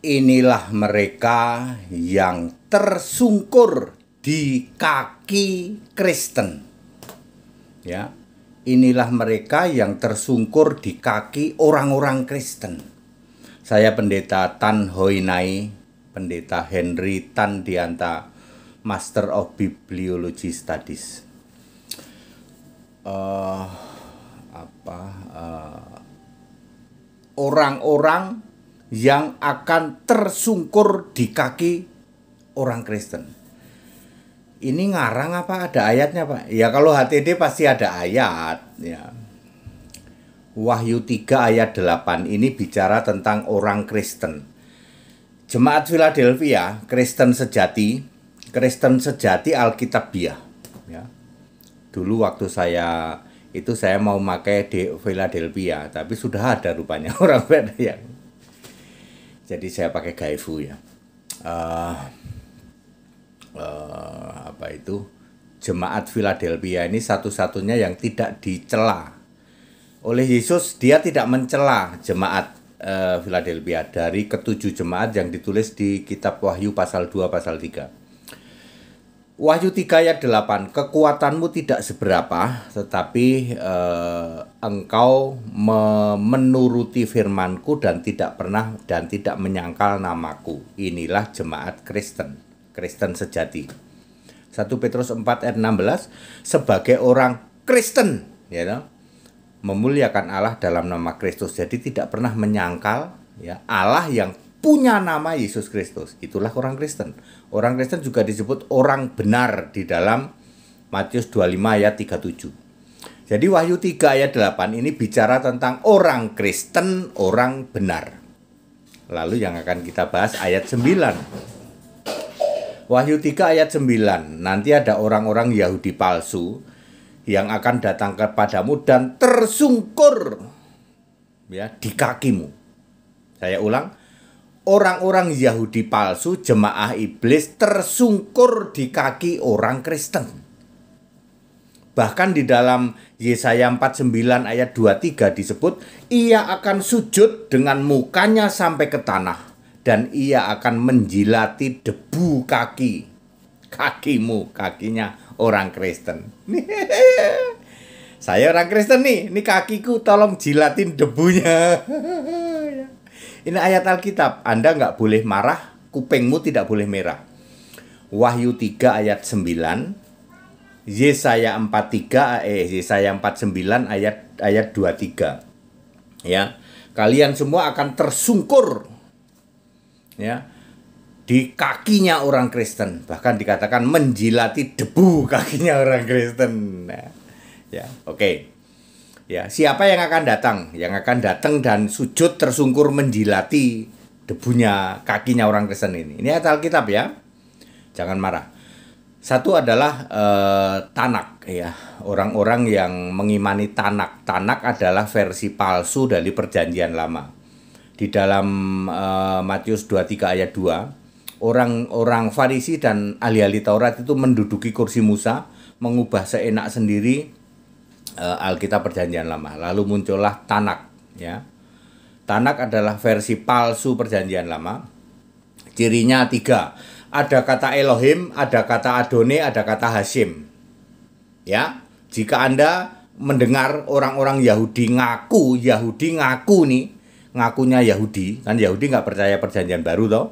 inilah mereka yang tersungkur di kaki Kristen. Ya. Inilah mereka yang tersungkur di kaki orang-orang Kristen. Saya pendeta Tan Hoinai, pendeta Henry Tan Dianta, Master of Bibliology Studies. Uh, apa uh, eh, orang -orang yang akan tersungkur di kaki orang Kristen. Ini ngarang apa ada ayatnya, Pak? Ya kalau HTD pasti ada ayat, ya. Wahyu 3 ayat 8 ini bicara tentang orang Kristen. Jemaat Philadelphia, Kristen sejati, Kristen sejati Alkitabiah, ya. Dulu waktu saya itu saya mau pakai di Philadelphia, tapi sudah ada rupanya orang Philadelphia jadi saya pakai Gaifu ya uh, uh, apa itu jemaat Philadelphia ini satu-satunya yang tidak dicela oleh Yesus dia tidak mencela jemaat eh, Philadelphia dari ketujuh jemaat yang ditulis di kitab Wahyu pasal 2 pasal 3 Wahyu 3 ayat 8 Kekuatanmu tidak seberapa tetapi eh, engkau menuruti firmanku dan tidak pernah dan tidak menyangkal namaku Inilah jemaat Kristen Kristen sejati 1 Petrus 4 ayat 16 Sebagai orang Kristen ya you know, memuliakan Allah dalam nama Kristus jadi tidak pernah menyangkal ya Allah yang punya nama Yesus Kristus. Itulah orang Kristen. Orang Kristen juga disebut orang benar di dalam Matius 25 ayat 37. Jadi Wahyu 3 ayat 8 ini bicara tentang orang Kristen, orang benar. Lalu yang akan kita bahas ayat 9. Wahyu 3 ayat 9. Nanti ada orang-orang Yahudi palsu yang akan datang kepadamu dan tersungkur ya di kakimu. Saya ulang, orang-orang Yahudi palsu, jemaah iblis tersungkur di kaki orang Kristen. Bahkan di dalam Yesaya 49 ayat 23 disebut, ia akan sujud dengan mukanya sampai ke tanah dan ia akan menjilati debu kaki. Kakimu, kakinya orang Kristen. Saya orang Kristen nih, ini kakiku tolong jilatin debunya. Ini ayat Alkitab, Anda nggak boleh marah, kupingmu tidak boleh merah. Wahyu 3 ayat 9, Yesaya 43 eh Yesaya 49 ayat ayat 23. Ya. Kalian semua akan tersungkur. Ya. Di kakinya orang Kristen, bahkan dikatakan menjilati debu kakinya orang Kristen. Nah, ya, oke. Okay. Ya, siapa yang akan datang? Yang akan datang dan sujud tersungkur menjilati debunya kakinya orang Kristen ini. Ini ayat Alkitab ya. Jangan marah. Satu adalah eh, Tanak ya, orang-orang yang mengimani Tanak. Tanak adalah versi palsu dari perjanjian lama. Di dalam eh, Matius 23 ayat 2, orang-orang Farisi dan ahli-ahli Taurat itu menduduki kursi Musa, mengubah seenak sendiri uh, Alkitab Perjanjian Lama. Lalu muncullah Tanak, ya. Tanak adalah versi palsu Perjanjian Lama. Cirinya tiga. Ada kata Elohim, ada kata Adone, ada kata Hashim. Ya, jika Anda mendengar orang-orang Yahudi ngaku, Yahudi ngaku nih, ngakunya Yahudi, kan Yahudi nggak percaya perjanjian baru toh,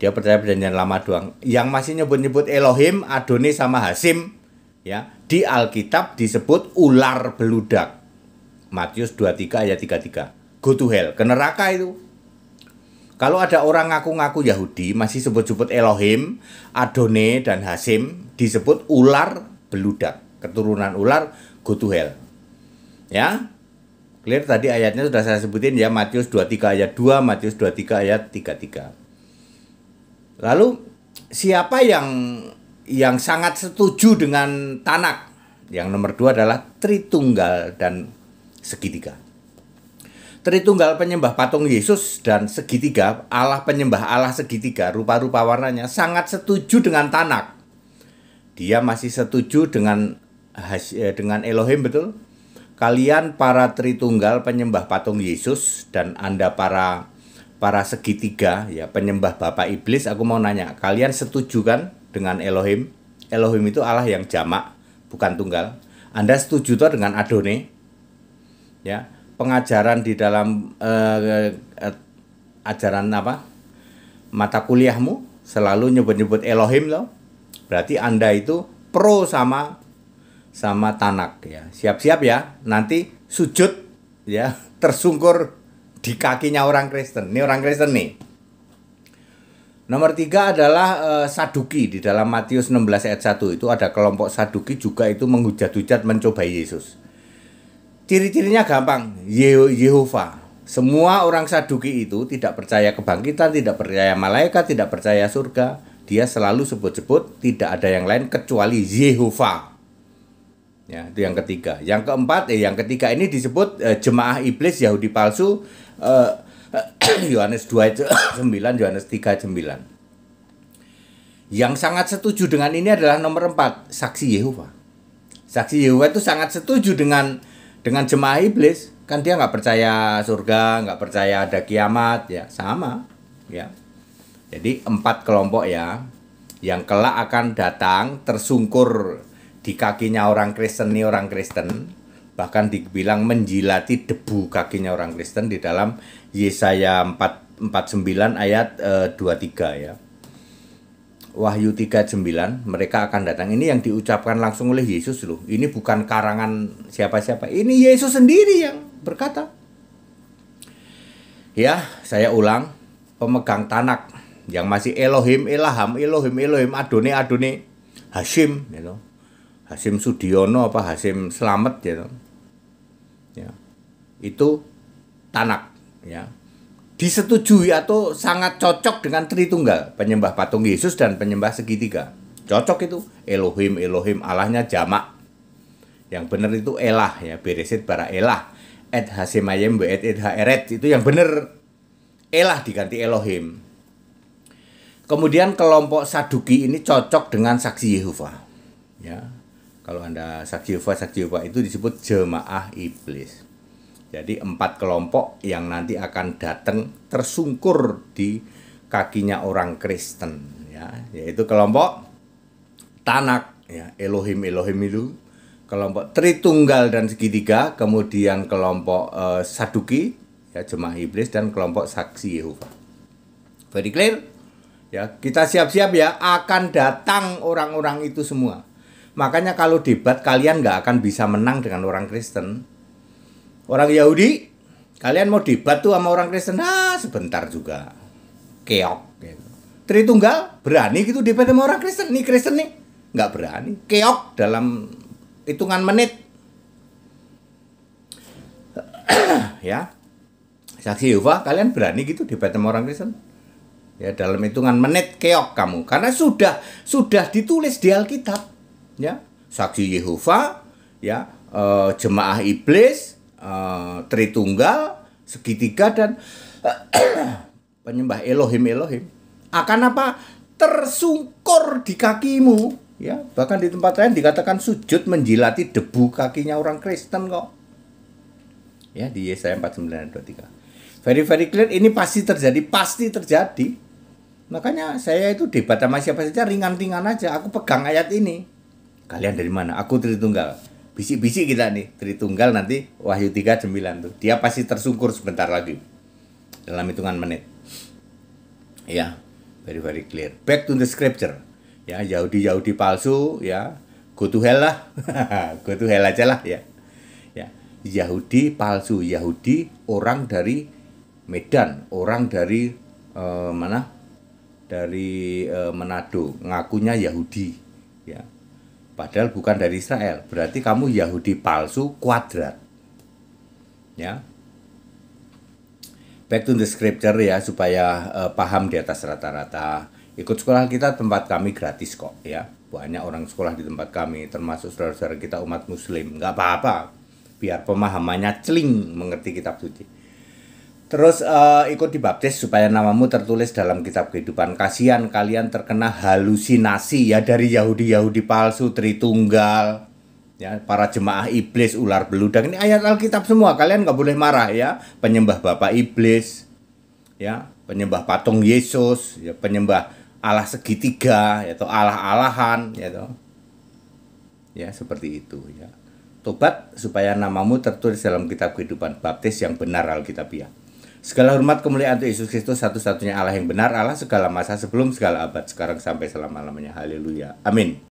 dia percaya perjanjian lama doang. Yang masih nyebut-nyebut Elohim, Adone sama Hashim, ya di Alkitab disebut ular beludak Matius 23 ayat 33 go to hell ke neraka itu kalau ada orang ngaku-ngaku Yahudi masih sebut-sebut Elohim Adone dan Hasim disebut ular beludak keturunan ular go to hell ya clear tadi ayatnya sudah saya sebutin ya Matius 23 ayat 2 Matius 23 ayat 33 lalu siapa yang yang sangat setuju dengan Tanak. Yang nomor dua adalah Tritunggal dan Segitiga. Tritunggal penyembah patung Yesus dan segitiga Allah penyembah Allah segitiga rupa-rupa warnanya sangat setuju dengan Tanak. Dia masih setuju dengan eh, dengan Elohim betul? Kalian para Tritunggal penyembah patung Yesus dan Anda para para segitiga ya penyembah Bapak Iblis aku mau nanya, kalian setuju kan dengan Elohim. Elohim itu Allah yang jamak, bukan tunggal. Anda setuju toh dengan Adone? Ya, pengajaran di dalam eh, eh, ajaran apa? mata kuliahmu selalu nyebut-nyebut Elohim loh. Berarti Anda itu pro sama sama tanak ya. Siap-siap ya, nanti sujud ya, tersungkur di kakinya orang Kristen. Ini orang Kristen nih. Nomor tiga adalah uh, Saduki di dalam Matius 16 ayat 1 itu ada kelompok Saduki juga itu menghujat-hujat mencobai Yesus. Ciri-cirinya gampang, Ye Yehova. Semua orang Saduki itu tidak percaya kebangkitan, tidak percaya malaikat, tidak percaya surga. Dia selalu sebut-sebut tidak ada yang lain kecuali Yehova. Ya, itu yang ketiga. Yang keempat, eh, yang ketiga ini disebut eh, jemaah iblis Yahudi palsu eh, Yohanes 2 9, Yohanes 3 9. Yang sangat setuju dengan ini adalah nomor 4, saksi Yehova. Saksi Yehova itu sangat setuju dengan dengan jemaah iblis, kan dia nggak percaya surga, nggak percaya ada kiamat, ya sama, ya. Jadi empat kelompok ya, yang kelak akan datang tersungkur di kakinya orang Kristen nih orang Kristen bahkan dibilang menjilati debu kakinya orang Kristen di dalam Yesaya 449 49 ayat e, eh, 23 ya. Wahyu 39 mereka akan datang. Ini yang diucapkan langsung oleh Yesus loh. Ini bukan karangan siapa-siapa. Ini Yesus sendiri yang berkata. Ya, saya ulang. Pemegang tanak yang masih Elohim, Elaham, Elohim, Elohim, Adone, Adone, Hashim, you know. Hasim Sudiono apa Hasim Selamat ya. Ya. Itu tanak ya. Disetujui atau sangat cocok dengan Tritunggal, penyembah patung Yesus dan penyembah segitiga. Cocok itu Elohim, Elohim Allahnya jamak. Yang benar itu Elah ya, beresit Bara Elah. Et hasemayem et et haeret itu yang benar. Elah diganti Elohim. Kemudian kelompok Saduki ini cocok dengan saksi Yehova. Ya, kalau Anda saksi Yehova, saksi Yehova itu disebut jemaah iblis. Jadi empat kelompok yang nanti akan datang tersungkur di kakinya orang Kristen ya, yaitu kelompok Tanak ya, Elohim Elohim itu kelompok Tritunggal dan segitiga, kemudian kelompok uh, Saduki ya jemaah iblis dan kelompok saksi Yehova. Very clear? Ya, kita siap-siap ya akan datang orang-orang itu semua. Makanya kalau debat kalian gak akan bisa menang dengan orang Kristen. Orang Yahudi, kalian mau debat tuh sama orang Kristen, nah sebentar juga. Keok gitu. Tritunggal berani gitu debat sama orang Kristen. Nih Kristen nih nggak berani. Keok dalam hitungan menit. ya. Saksi Yehova, kalian berani gitu debat sama orang Kristen? Ya, dalam hitungan menit keok kamu karena sudah sudah ditulis di Alkitab ya saksi Yehova ya e, jemaah iblis e, tritunggal segitiga dan penyembah Elohim Elohim akan apa tersungkur di kakimu ya bahkan di tempat lain dikatakan sujud menjilati debu kakinya orang Kristen kok ya di Yesaya 49:23 very very clear ini pasti terjadi pasti terjadi makanya saya itu debat sama siapa saja ringan-ringan aja aku pegang ayat ini kalian dari mana aku Tritunggal bisik-bisik kita nih Tritunggal nanti Wahyu 3 tuh dia pasti tersungkur sebentar lagi dalam hitungan menit ya very very clear back to the scripture ya Yahudi Yahudi palsu ya go to hell lah go to hell aja lah ya ya Yahudi palsu Yahudi orang dari Medan orang dari eh, mana dari eh, Manado ngakunya Yahudi ya Padahal bukan dari Israel. Berarti kamu Yahudi palsu kuadrat. Ya. Back to the scripture ya supaya uh, paham di atas rata-rata. Ikut sekolah kita tempat kami gratis kok ya. Banyak orang sekolah di tempat kami termasuk saudara-saudara kita umat muslim. Enggak apa-apa. Biar pemahamannya celing mengerti kitab suci Terus uh, ikut dibaptis supaya namamu tertulis dalam kitab kehidupan. Kasihan kalian terkena halusinasi ya dari Yahudi-Yahudi palsu, Tritunggal, ya para jemaah iblis, ular beludak. Ini ayat Alkitab semua. Kalian nggak boleh marah ya. Penyembah bapak iblis, ya penyembah patung Yesus, ya penyembah Allah segitiga, yaitu Allah-alahan, yaitu ya seperti itu ya. Tobat supaya namamu tertulis dalam kitab kehidupan baptis yang benar Alkitabiah. Segala hormat kemuliaan untuk Yesus Kristus satu-satunya Allah yang benar, Allah segala masa sebelum segala abad, sekarang sampai selama-lamanya. Haleluya. Amin.